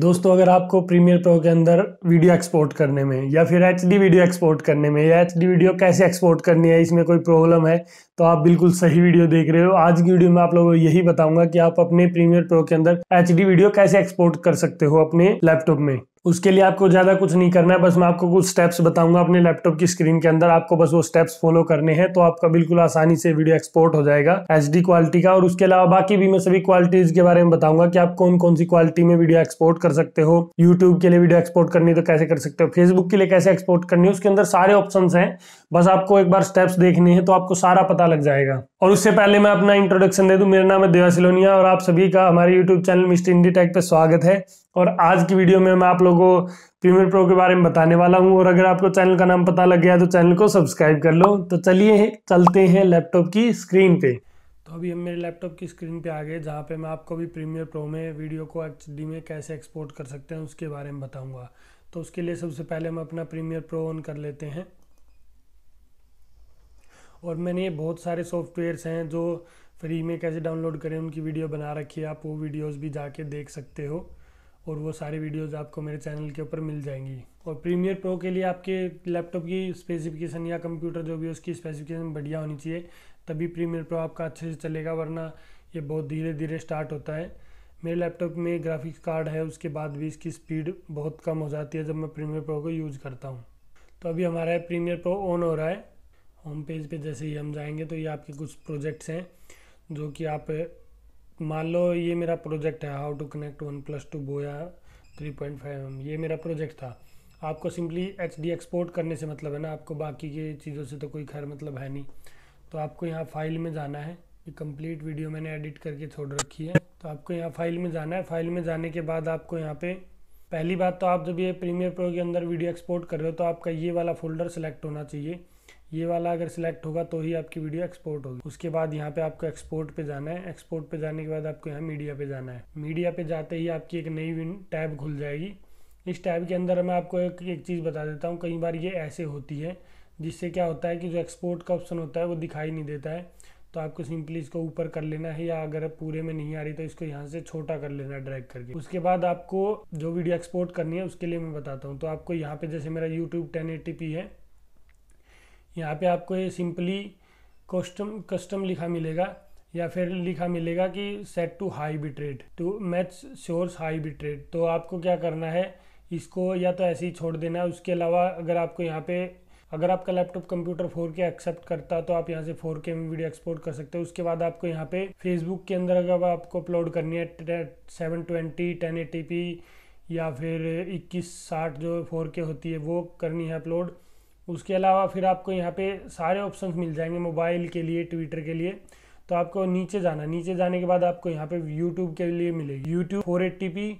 दोस्तों अगर आपको प्रीमियर प्रो के अंदर वीडियो एक्सपोर्ट करने में या फिर एच वीडियो एक्सपोर्ट करने में या एच वीडियो कैसे एक्सपोर्ट करनी है इसमें कोई प्रॉब्लम है तो आप बिल्कुल सही वीडियो देख रहे हो आज की वीडियो में आप लोगों को यही बताऊंगा कि आप अपने प्रीमियर प्रो के अंदर एच वीडियो कैसे एक्सपोर्ट कर सकते हो अपने लैपटॉप में उसके लिए आपको ज़्यादा कुछ नहीं करना है बस मैं आपको कुछ स्टेप्स बताऊंगा अपने लैपटॉप की स्क्रीन के अंदर आपको बस वो स्टेप्स फॉलो करने हैं तो आपका बिल्कुल आसानी से वीडियो एक्सपोर्ट हो जाएगा एच क्वालिटी का और उसके अलावा बाकी भी मैं सभी क्वालिटीज़ के बारे में बताऊंगा कि आप कौन कौन सी क्वालिटी में वीडियो एक्सपोर्ट कर सकते हो यूट्यूब के लिए वीडियो एक्सपोर्ट करनी तो कैसे कर सकते हो फेसबुक के लिए कैसे एक्सपोर्ट करनी है उसके अंदर सारे ऑप्शन हैं बस आपको एक बार स्टेप्स देखने हैं तो आपको सारा पता लग जाएगा और उससे पहले मैं अपना इंट्रोडक्शन दे दूं मेरा नाम है देवा सिलोनिया और आप सभी का हमारे YouTube channel mister indie tech पर स्वागत है और आज की वीडियो में मैं आप लोगों को प्रीमियर प्रो के बारे में बताने वाला हूं और अगर आपको चैनल का नाम पता लग गया तो चैनल को सब्सक्राइब कर लो तो चलिए चलते हैं लैपटॉप की स्क्रीन पर तो अभी हम मेरे लैपटॉप की स्क्रीन पर आ गए जहाँ पर मैं आपको अभी प्रीमियर प्रो में वीडियो को एच में कैसे एक्सपोर्ट कर सकते हैं उसके बारे में बताऊँगा तो उसके लिए सबसे पहले हम अपना प्रीमियर प्रो ऑन कर लेते हैं और मैंने बहुत सारे सॉफ्टवेयर्स हैं जो फ्री में कैसे डाउनलोड करें उनकी वीडियो बना रखी है आप वो वीडियोस भी जाके देख सकते हो और वो सारी वीडियोस आपको मेरे चैनल के ऊपर मिल जाएंगी और प्रीमियर प्रो के लिए आपके लैपटॉप की स्पेसिफिकेशन या कंप्यूटर जो भी उसकी स्पेसिफिकेशन बढ़िया होनी चाहिए तभी प्रीमियर प्रो आपका अच्छे से चलेगा वरना ये बहुत धीरे धीरे स्टार्ट होता है मेरे लैपटॉप में ग्राफिक्स कार्ड है उसके बाद भी इसकी स्पीड बहुत कम हो जाती है जब मैं प्रीमियर प्रो को यूज़ करता हूँ तो अभी हमारा प्रीमियर प्रो ऑन हो रहा है होम पेज पे जैसे ही हम जाएंगे तो ये आपके कुछ प्रोजेक्ट्स हैं जो कि आप मान लो ये मेरा प्रोजेक्ट है how to connect OnePlus to Boya three point five M ये मेरा प्रोजेक्ट था आपको सिंपली एच डी एक्सपोर्ट करने से मतलब है ना आपको बाकी के चीज़ों से तो कोई खैर मतलब है नहीं तो आपको यहाँ फाइल में जाना है ये कंप्लीट वीडियो मैंने एडिट करके छोड़ रखी है तो आपको यहाँ फाइल में जाना है फाइल में जाने के बाद आपको यहाँ पे पहली बात तो आप जब ये प्रीमियर प्रो के अंदर वीडियो एक्सपोर्ट कर रहे हो तो आपका ये वाला फोल्डर सेलेक्ट होना चाहिए ये वाला अगर सिलेक्ट होगा तो ही आपकी वीडियो एक्सपोर्ट होगी उसके बाद यहाँ पे आपको एक्सपोर्ट पे जाना है एक्सपोर्ट पे जाने के बाद आपको यहाँ मीडिया पे जाना है मीडिया पे जाते ही आपकी एक नई टैब खुल जाएगी इस टैब के अंदर मैं आपको एक एक चीज़ बता देता हूँ कई बार ये ऐसे होती है जिससे क्या होता है कि जो एक्सपोर्ट का ऑप्शन होता है वो दिखाई नहीं देता है तो आपको सिंपली इसको ऊपर कर लेना है या अगर पूरे में नहीं आ रही तो इसको यहाँ से छोटा कर लेना है ड्रैग करके उसके बाद आपको जो वीडियो एक्सपोर्ट करनी है उसके लिए मैं बताता हूँ तो आपको यहाँ पे जैसे मेरा यूट्यूब टेन है यहाँ पे आपको ये सिंपली कस्टम कस्टम लिखा मिलेगा या फिर लिखा मिलेगा कि set to high bit rate to match sources high bit rate तो आपको क्या करना है इसको या तो ऐसे ही छोड़ देना है उसके अलावा अगर आपको यहाँ पे अगर आपका लैपटॉप कंप्यूटर 4K एक्सेप्ट करता तो आप यहाँ से 4K में वीडियो एक्सपोर्ट कर सकते हो उसके बाद आपको यहाँ पे फेसबुक के अंदर अगर आपको अपलोड करनी है सेवन ट्वेंटी टेन या फिर इक्कीस साठ जो 4K होती है वो करनी है अपलोड उसके अलावा फिर आपको यहाँ पे सारे ऑप्शंस मिल जाएंगे मोबाइल के लिए ट्विटर के लिए तो आपको नीचे जाना नीचे जाने के बाद आपको यहाँ पे यूट्यूब के लिए मिलेगी YouTube four eighty P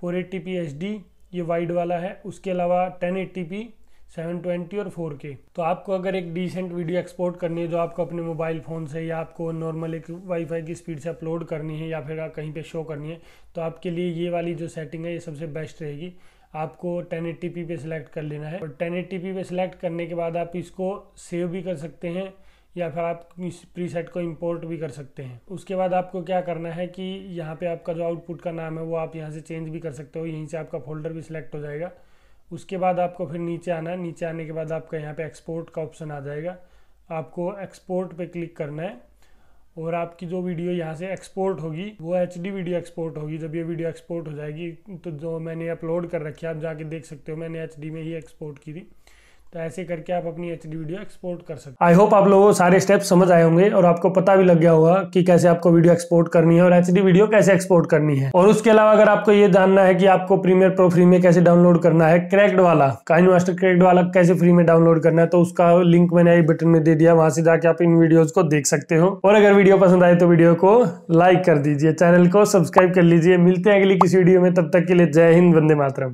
four eighty P H D ये वाइड वाला है उसके अलावा ten eighty P seven twenty और फोर के तो आपको अगर एक डिसेंट वीडियो एक्सपोर्ट करनी है जो आपको अपने मोबाइल फ़ोन से या आपको नॉर्मल एक वाईफाई की स्पीड से अपलोड करनी है या फिर कहीं पे शो करनी है तो आपके लिए ये वाली जो सेटिंग है ये सबसे बेस्ट रहेगी आपको 1080p पे सिलेक्ट कर लेना है और 1080p पे सिलेक्ट करने के बाद आप इसको सेव भी कर सकते हैं या फिर आप इस प्रीसेट को इंपोर्ट भी कर सकते हैं उसके बाद आपको क्या करना है कि यहाँ पे आपका जो आउटपुट का नाम है वो आप यहाँ से चेंज भी कर सकते हो यहीं से आपका फोल्डर भी सिलेक्ट हो जाएगा उसके बाद आपको फिर नीचे आना है नीचे आने के बाद आपका यहाँ पे एक्सपोर्ट का ऑप्शन आ जाएगा आपको एक्सपोर्ट पे क्लिक करना है और आपकी जो वीडियो यहाँ से एक्सपोर्ट होगी वो एच वीडियो एक्सपोर्ट होगी जब ये वीडियो एक्सपोर्ट हो जाएगी तो जो मैंने अपलोड कर रखी है आप जाके देख सकते हो मैंने एच में ही एक्सपोर्ट की थी तो ऐसे करके आप अपनी एच वीडियो एक्सपोर्ट कर सकते आई होप आप लोगों को सारे स्टेप समझ आए होंगे और आपको पता भी लग गया होगा कि कैसे आपको वीडियो एक्सपोर्ट करनी है और एच वीडियो कैसे एक्सपोर्ट करनी है और उसके अलावा अगर आपको ये जानना है कि आपको प्रीमियर प्रो फ्री में कैसे डाउनलोड करना है क्रैक्ड वाला काइन मास्टर क्रैक्ड वाला कैसे फ्री में डाउनलोड करना है तो उसका लिंक मैंने आई बटन में दे दिया वहां से जाके आप इन वीडियोज को देख सकते हो और अगर वीडियो पसंद आए तो वीडियो को लाइक कर दीजिए चैनल को सब्सक्राइब कर लीजिए मिलते हैं अगली किसी वीडियो में तब तक के लिए जय हिंद वंदे मातरम